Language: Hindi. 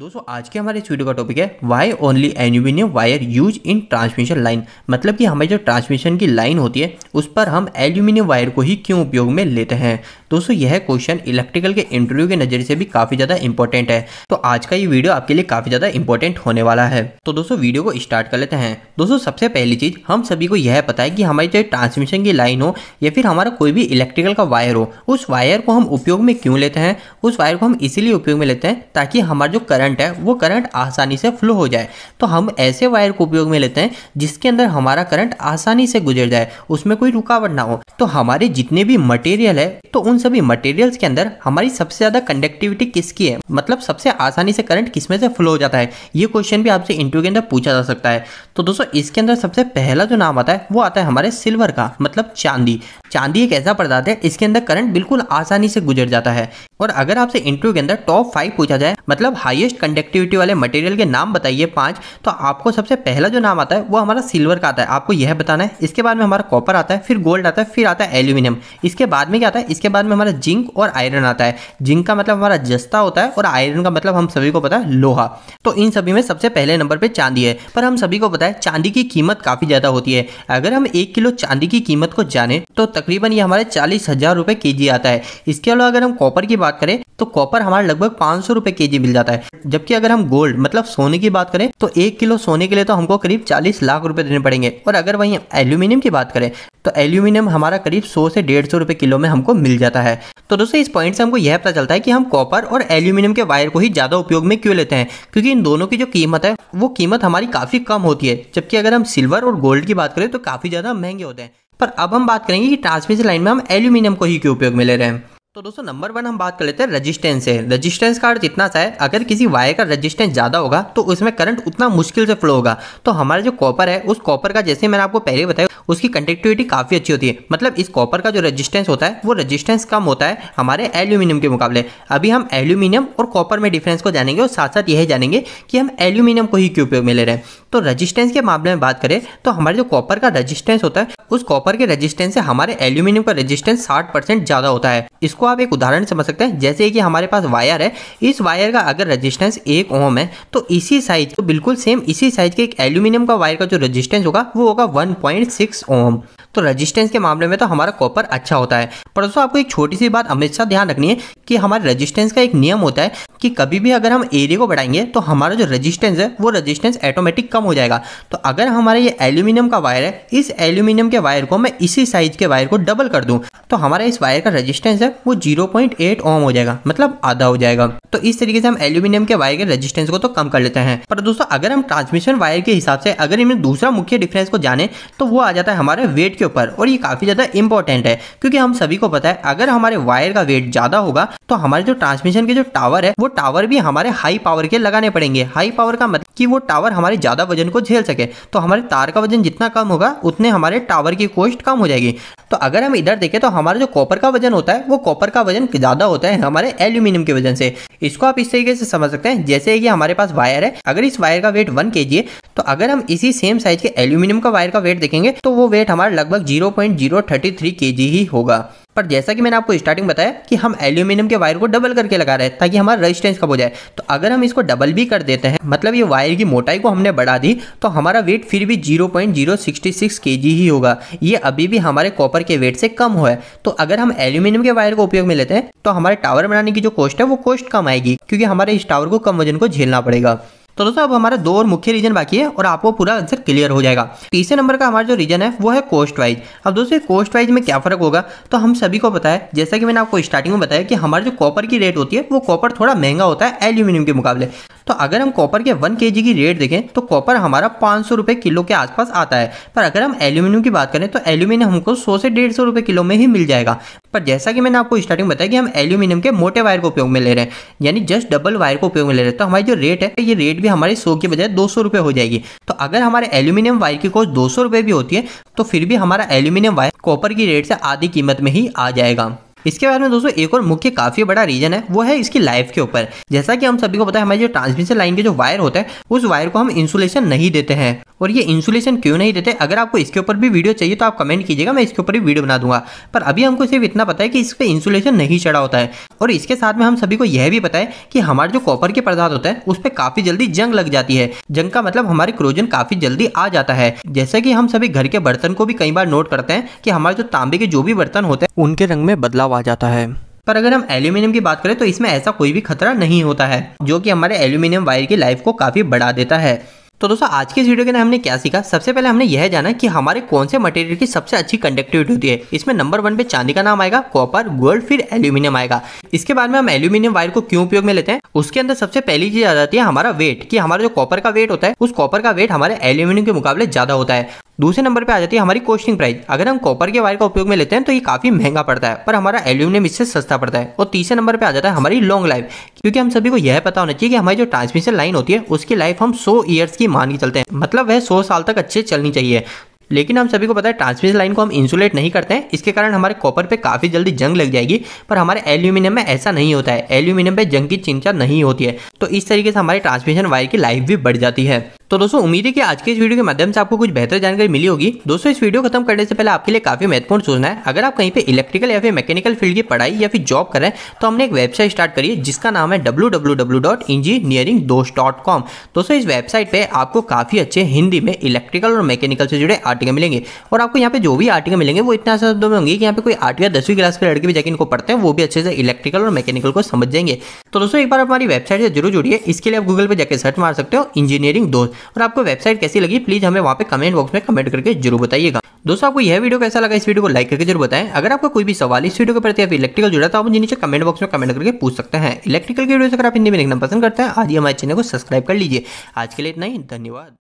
दोस्तों आज के हमारे इस वीडियो का टॉपिक है why only aluminium wire use in transmission line मतलब कि हमारी जो ट्रांसमिशन की लाइन होती है उस पर हम एल्यूमिनियम वायर को ही क्यों उपयोग में लेते हैं दोस्तों यह क्वेश्चन इलेक्ट्रिकल के इंटरव्यू के नज़र से भी काफ़ी ज़्यादा इंपॉर्टेंट है तो आज का ये वीडियो आपके लिए काफ़ी ज़्यादा इंपॉर्टेंट होने वाला है तो दोस्तों वीडियो को स्टार्ट कर लेते हैं दोस्तों सबसे पहली चीज़ हम सभी को यह पता है कि हमारी जो ट्रांसमिशन की लाइन हो या फिर हमारा कोई भी इलेक्ट्रिकल का वायर हो उस वायर को हम उपयोग में क्यों लेते हैं उस वायर को हम इसीलिए उपयोग में लेते हैं ताकि हमारा जो करंट है वो करंट आसानी से फ्लो हो जाए तो हम ऐसे वायर को उपयोग में लेते हैं जिसके अंदर हमारा करंट आसानी से गुजर जाए उसमें कोई रुकावट ना हो तो हमारे जितने भी मटेरियल है तो उन सभी मटेरियल्स के अंदर हमारी सबसे ज़्यादा कंडक्टिविटी किसकी है मतलब सबसे आसानी से करंट किसमें से फ्लो हो जाता है ये क्वेश्चन भी आपसे इंटरव्यू के अंदर पूछा जा सकता है तो दोस्तों इसके अंदर सबसे पहला जो नाम आता है वो आता है हमारे सिल्वर का मतलब चांदी चांदी एक ऐसा पदार्थ है इसके अंदर करंट बिल्कुल आसानी से गुजर जाता है और अगर आपसे इंटरव्यू के अंदर टॉप फाइव पूछा जाए मतलब हाईएस्ट कंडक्टिविटी वाले मटेरियल के नाम बताइए पांच तो आपको सबसे पहला जो नाम आता है वो हमारा सिल्वर का आता है आपको यह बताना है इसके बाद में हमारा कॉपर आता है फिर गोल्ड आता है फिर आता है एल्यूमिनियम इसके बाद में क्या आता है इसके बाद में हमारा जिंक और आयरन आता है जिंक का मतलब हमारा जस्ता होता है और आयरन का मतलब हम सभी को पता है लोहा तो इन सभी में सबसे पहले नंबर पर चांदी है पर हम सभी को पता पता है चांदी की कीमत काफ़ी ज़्यादा होती है अगर हम एक किलो चांदी की कीमत को जाने तो तकरीबन ये हमारे चालीस हज़ार रूपए के जी आता है इसके अलावा अगर हम कॉपर की बात करें तो कॉपर हमारे लगभग पांच सौ रूपए के जी मिल जाता है जबकि अगर हम गोल्ड मतलब सोने की बात करें तो एक किलो सोने के लिए तो हमको करीब चालीस लाख रुपए देने पड़ेंगे और अगर वही एल्यूमिनियम की बात करें तो एल्यूमिनियम हमारा करीब सौ से डेढ़ सौ रुपये किलो में हमको मिल जाता है तो दोस्तों इस पॉइंट से हमको यह पता चलता है कि हम कॉपर और एल्यूमिनियम के वायर को ही ज़्यादा उपयोग में क्यों लेते हैं क्योंकि इन दोनों की जो कीमत है वो कीमत हमारी काफ़ी कम होती है जबकि अगर हम सिल्वर और गोल्ड की बात करें तो काफ़ी ज़्यादा महंगे होते हैं पर अब हम बात करेंगे कि ट्रांसमिशन लाइन में हम एल्यूमिनियम को ही क्यों उपयोग में ले रहे हैं तो दोस्तों नंबर वन हम बात कर लेते हैं रेजिस्टेंस से रेजिस्टेंस का अर्थ इतना सा है अगर किसी वायर का रेजिस्टेंस ज़्यादा होगा तो उसमें करंट उतना मुश्किल से फ्लो होगा तो हमारा जो कॉपर है उस कॉपर का जैसे मैंने आपको पहले बताया उसकी कंडक्टिविटी काफ़ी अच्छी होती है मतलब इस कॉपर का जो रजिस्टेंस होता है वो रजिस्टेंस कम होता है हमारे एल्यूमिनियम के मुकाबले अभी हम एल्यूमिनियम और कॉपर में डिफरेंस को जानेंगे और साथ साथ यही जानेंगे कि हम एल्यूमिनियम को ही क्यों उपयोग में ले रहे हैं तो रजिस्टेंस के मामले में बात करें तो हमारे जो कॉपर का रजिस्टेंस होता है उस कॉपर के रजिस्टेंस से हमारे एल्यूमिनियम का रजिस्टेंस साठ ज़्यादा होता है इसको इसको आप एक उदाहरण समझ सकते हैं जैसे कि हमारे पास वायर है इस वायर का अगर रजिस्टेंस एक ओम है तो इसी साइज तो बिल्कुल सेम इसी साइज के एक एल्यूमिनियम का वायर का जो रजिस्टेंस होगा वो होगा 1.6 ओम तो रेजिस्टेंस के मामले में तो हमारा कॉपर अच्छा होता है पर दोस्तों आपको एक छोटी सी बात हमेशा ध्यान रखनी है कि हमारे रेजिस्टेंस का एक नियम होता है कि कभी भी अगर हम एरिया को बढ़ाएंगे तो हमारा जो रेजिस्टेंस है वो रेजिस्टेंस ऑटोमेटिक कम हो जाएगा तो अगर हमारे ये एल्यूमिनियम का वायर है इस एल्यूमिनियम के वायर को मैं इसी साइज के वायर को डबल कर दूँ तो हमारा इस वायर का रजिस्टेंस है वो आपको 0.8 पॉइंट ओम हो जाएगा मतलब आधा हो जाएगा तो इस तरीके से हम एल्यूमिनियम के वायर के रेजिस्टेंस को तो कम कर लेते हैं पर दोस्तों अगर हम ट्रांसमिशन वायर के हिसाब से अगर इनमें दूसरा मुख्य डिफरेंस को जाने तो वो आ जाता है हमारे वेट के ऊपर और ये काफ़ी ज़्यादा इंपॉर्टेंट है क्योंकि हम सभी को पता है अगर हमारे वायर का वेट ज़्यादा होगा तो हमारे जो ट्रांसमिशन के जो टावर है वो टावर भी हमारे हाई पावर के लगाने पड़ेंगे हाई पावर का मतलब कि वो टावर हमारे ज़्यादा वजन को झेल सके तो हमारे तार का वजन जितना कम होगा उतने हमारे टावर की कोस्ट कम हो जाएगी तो अगर हम इधर देखें तो हमारा जो कॉपर का वजन होता है वो कॉपर कॉपर का वजन ज़्यादा होता है हमारे एल्यूमिनियम के वजन से इसको आप इस तरीके से समझ सकते हैं जैसे कि हमारे पास वायर है अगर इस वायर का वेट वन के है तो अगर हम इसी सेम साइज के एल्यूमिनियम का वायर का वेट देखेंगे तो वो वेट हमारा लगभग zero point zero thirty three K G ही होगा पर जैसा कि मैंने आपको स्टार्टिंग बताया कि हम एल्यूमिनियम के वायर को डबल करके लगा रहे हैं ताकि हमारा रेजिस्टेंस कम हो जाए तो अगर हम इसको डबल भी कर देते हैं मतलब ये वायर की मोटाई को हमने बढ़ा दी तो हमारा वेट फिर भी 0.066 जी ही होगा ये अभी भी हमारे कॉपर के वेट से कम हो है तो अगर हम एल्यूमिनियम के वायर को उपयोग में लेते हैं तो हमारे टावर बनाने की जो कॉस्ट है वो कॉस्ट कम आएगी क्योंकि हमारे इस टावर को कम वजन को झेलना पड़ेगा तो दोस्तों अब हमारा दो और मुख्य रीजन बाकी है और आपको पूरा आंसर क्लियर हो जाएगा तीसरे नंबर का हमारा जो रीजन है वो है कोस्ट वाइज अब दोस्तों कोस्ट वाइज में क्या फर्क होगा तो हम सभी को पता है जैसा कि मैंने आपको स्टार्टिंग में बताया कि हमारे जो कॉपर की रेट होती है वो कॉपर थोड़ा महंगा होता है एल्यूमिनियम के मुकाबले तो अगर हम कॉपर के वन के की रेट देखें तो कॉपर हमारा पाँच सौ किलो के आसपास आता है पर अगर हम एल्यूमिनियम की बात करें तो एल्यूमिनियम हमको सौ से डेढ़ सौ किलो में ही मिल जाएगा पर जैसा कि मैंने आपको स्टार्टिंग बताया कि हम एल्यूमिनियम के मोटे वायर को उपयोग में ले रहे हैं यानी जस्ट डबल वायर को उपयोग में ले रहे हैं तो हमारी जो रेट है ये रेट भी हमारे सौ के बजाय दो सौ हो जाएगी तो अगर हमारे एल्यूमिनियम वायर की कॉस्ट दो सौ भी होती है तो फिर भी हमारा एल्यूमिनियम वायर कॉपर की रेट से आधी कीमत में ही आ जाएगा इसके बाद में दोस्तों एक और मुख्य काफी बड़ा रीजन है वो है इसकी लाइफ के ऊपर जैसा कि हम सभी को पता है हमारे जो ट्रांसमिशन लाइन के जो वायर होता है उस वायर को हम इंसुलेशन नहीं देते हैं और ये इंसुलेशन क्यों नहीं देते अगर आपको इसके ऊपर भी वीडियो चाहिए तो आप कमेंट कीजिएगा मैं इसके ऊपर भी वीडियो बना दूंगा पर अभी हमको सिर्फ इतना पता है कि इस पर इंसुलेशन नहीं चढ़ा होता है और इसके साथ में हम सभी को यह भी पता है कि हमारे जो कॉपर के पदार्थ होता है उस पर काफी जल्दी जंग लग जाती है जंग का मतलब हमारे क्रोजन काफी जल्दी आ जाता है जैसे कि हम सभी घर के बर्तन को भी कई बार नोट करते हैं कि हमारे जो तांबे के जो भी बर्तन होते हैं उनके रंग में बदलाव बदलाव आ जाता है पर अगर हम एल्यूमिनियम की बात करें तो इसमें ऐसा कोई भी खतरा नहीं होता है जो कि हमारे एल्यूमिनियम वायर की लाइफ को काफ़ी बढ़ा देता है तो दोस्तों आज के इस वीडियो के अंदर हमने क्या सीखा सबसे पहले हमने यह जाना कि हमारे कौन से मटेरियल की सबसे अच्छी कंडक्टिविटी होती है इसमें नंबर वन पे चांदी का नाम आएगा कॉपर गोल्ड फिर एल्यूमिनियम आएगा इसके बाद में हम एल्यूमिनियम वायर को क्यों उपयोग में लेते हैं उसके अंदर सबसे पहली चीज आ जाती है हमारा वेट की हमारा जो कॉपर का वेट होता है उस कॉपर का वेट हमारे एल्यूमिनियम के मुकाबले ज्यादा होता है दूसरे नंबर पर आ जाती है हमारी कोस्टिंग प्राइस अगर हम कॉपर के वायर का उपयोग में लेते हैं तो ये काफ़ी महंगा पड़ता है पर हमारा एल्यूमिनियम इससे सस्ता पड़ता है और तीसरे नंबर पर आ जाता है हमारी लॉन्ग लाइफ क्योंकि हम सभी को यह पता होना चाहिए कि हमारी जो ट्रांसमिशन लाइन होती है उसकी लाइफ हम सौ ईयर्स की मान के चलते हैं मतलब वह सौ साल तक अच्छे चलनी चाहिए लेकिन हम सभी को पता है ट्रांसमिशन लाइन को हम इंसुलेट नहीं करते हैं इसके कारण हमारे कॉपर पे काफ़ी जल्दी जंग लग जाएगी पर हमारे एल्यूमिनियम में ऐसा नहीं होता है एल्यूमिनियम पे जंग की चिंता नहीं होती है तो इस तरीके से हमारी ट्रांसमिशन वायर की लाइफ भी बढ़ जाती है तो दोस्तों उम्मीद है कि आज के इस वीडियो के माध्यम से आपको कुछ बेहतर जानकारी मिली होगी दोस्तों इस वीडियो खत्म करने से पहले आपके लिए काफी महत्वपूर्ण सोचना है अगर आप कहीं पे इलेक्ट्रिकल या फिर मैकेनिकल फील्ड की पढ़ाई या फिर जॉब करें तो हमने एक वेबसाइट स्टार्ट करी है जिसका नाम है W W W dot engineering Dost dot com दोस्तों इस वेबसाइट पर आपको काफ़ी अच्छे हिंदी में इलेक्ट्रिकल और मैकेनिकल से जुड़े आर्टिकल मिलेंगे और आपको यहाँ पे जो भी आर्टिकल मिलेंगे वो इतना शब्दों तो में होंगे कि यहाँ पे कोई आठ या दसवीं क्लास के लड़के भी जाकर इनको पढ़ते हैं वो भी अच्छे से इलेक्ट्रिकल और मैकेनिकल को समझ जाएंगे तो दोस्तों एक बार हमारी वेबसाइट से जरूर जुड़िए इसके लिए आप गूगल पर जाकर सर्च मार सकते हो इंजीनियरिंग दोस्त और आपको वेबसाइट कैसी लगी प्लीज़ हमें वहाँ पे कमेंट बॉक्स में कमेंट करके जरूर बताइएगा दोस्तों आपको यह वीडियो कैसा लगा इस वीडियो को लाइक करके जरूर बताएं अगर आपको कोई भी सवाल इस वीडियो के प्रति आप इलेक्ट्रिकल जुड़ा तो आप नीचे कमेंट बॉक्स में कमेंट करके पूछ सकते हैं इलेक्ट्रिकल की वीडियो अगर आप हिंदी में लिखना पसंद करते हैं आज ही हमारे चैनल को सब्सक्राइब कर लीजिए आज के लिए इतना ही धन्यवाद